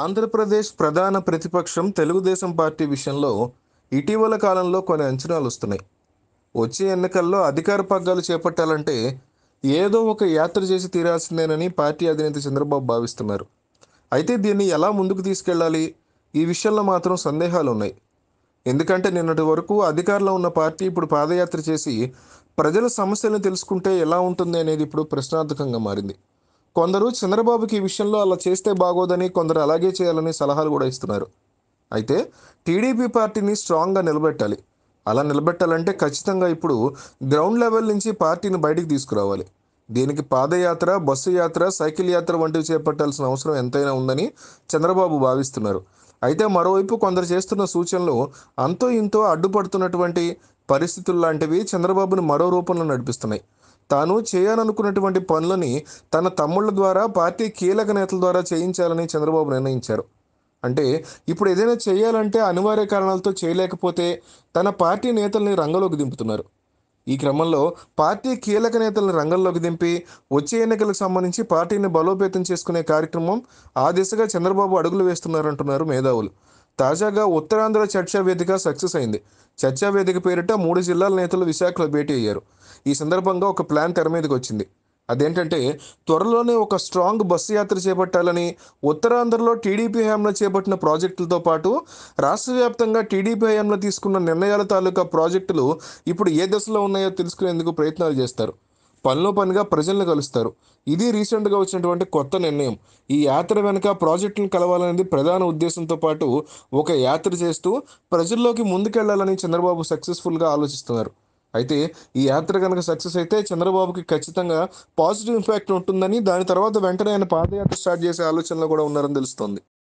ఆంధ్రప్రదేశ్ ప్రధాన ప్రతిపక్షం తెలుగుదేశం పార్టీ విషయంలో ఇటీవల కాలంలో కొన్ని అంచనాలు వస్తున్నాయి వచ్చే ఎన్నికల్లో అధికార పగ్గాలు చేపట్టాలంటే ఏదో ఒక యాత్ర చేసి తీరాల్సిందేనని పార్టీ అధినేత చంద్రబాబు భావిస్తున్నారు అయితే దీన్ని ఎలా ముందుకు తీసుకెళ్లాలి ఈ విషయంలో మాత్రం సందేహాలు ఉన్నాయి ఎందుకంటే నిన్నటి వరకు అధికారంలో ఉన్న పార్టీ ఇప్పుడు పాదయాత్ర చేసి ప్రజల సమస్యలను తెలుసుకుంటే ఎలా ఉంటుంది అనేది ఇప్పుడు ప్రశ్నార్థకంగా మారింది కొందరు చంద్రబాబుకి ఈ విషయంలో అలా చేస్తే బాగోదని కొందరు అలాగే చేయాలని సలహాలు కూడా ఇస్తున్నారు అయితే టీడీపీ పార్టీని స్ట్రాంగ్గా నిలబెట్టాలి అలా నిలబెట్టాలంటే ఖచ్చితంగా ఇప్పుడు గ్రౌండ్ లెవెల్ నుంచి పార్టీని బయటికి తీసుకురావాలి దీనికి పాదయాత్ర బస్సు యాత్ర సైకిల్ యాత్ర వంటివి చేపట్టాల్సిన అవసరం ఎంతైనా ఉందని చంద్రబాబు భావిస్తున్నారు అయితే మరోవైపు కొందరు చేస్తున్న సూచనలు అంతో ఇంతో అడ్డుపడుతున్నటువంటి పరిస్థితులు లాంటివి చంద్రబాబును మరో రూపంలో నడిపిస్తున్నాయి తాను చేయాలనుకున్నటువంటి పనులని తన తమ్ముళ్ళ ద్వారా పార్టీ కీలక నేతల ద్వారా చేయించాలని చంద్రబాబు నిర్ణయించారు అంటే ఇప్పుడు ఏదైనా చేయాలంటే అనివార్య కారణాలతో చేయలేకపోతే తన పార్టీ నేతల్ని రంగంలోకి దింపుతున్నారు ఈ క్రమంలో పార్టీ కీలక నేతలను రంగంలోకి దింపి వచ్చే ఎన్నికలకు సంబంధించి పార్టీని బలోపేతం చేసుకునే కార్యక్రమం ఆ దిశగా చంద్రబాబు అడుగులు వేస్తున్నారంటున్నారు మేధావులు తాజాగా ఉత్తరాంధ్ర చర్చా వేదిక సక్సెస్ అయింది చర్చా వేదిక పేరిట మూడు జిల్లాల నేతలు విశాఖలో భేటీ అయ్యారు ఈ సందర్భంగా ఒక ప్లాన్ తెర మీదకి వచ్చింది అదేంటంటే త్వరలోనే ఒక స్ట్రాంగ్ బస్సు యాత్ర చేపట్టాలని ఉత్తరాంధ్రలో టీడీపీ హయాంలో చేపట్టిన ప్రాజెక్టులతో పాటు రాష్ట్ర వ్యాప్తంగా టీడీపీ హయాంలో తీసుకున్న నిర్ణయాల తాలూకా ప్రాజెక్టులు ఇప్పుడు ఏ దశలో ఉన్నాయో తెలుసుకునేందుకు ప్రయత్నాలు చేస్తారు పనిలో పనిగా ప్రజలను కలుస్తారు ఇది రీసెంట్గా వచ్చినటువంటి కొత్త నిర్ణయం ఈ యాత్ర వెనుక ప్రాజెక్టులను కలవాలనేది ప్రధాన ఉద్దేశంతో పాటు ఒక యాత్ర చేస్తూ ప్రజల్లోకి ముందుకెళ్లాలని చంద్రబాబు సక్సెస్ఫుల్గా ఆలోచిస్తున్నారు అయితే ఈ యాత్ర కనుక సక్సెస్ అయితే చంద్రబాబుకి ఖచ్చితంగా పాజిటివ్ ఇంపాక్ట్ ఉంటుందని దాని తర్వాత వెంటనే ఆయన పాదయాత్ర స్టార్ట్ చేసే ఆలోచనలో కూడా ఉన్నారని తెలుస్తోంది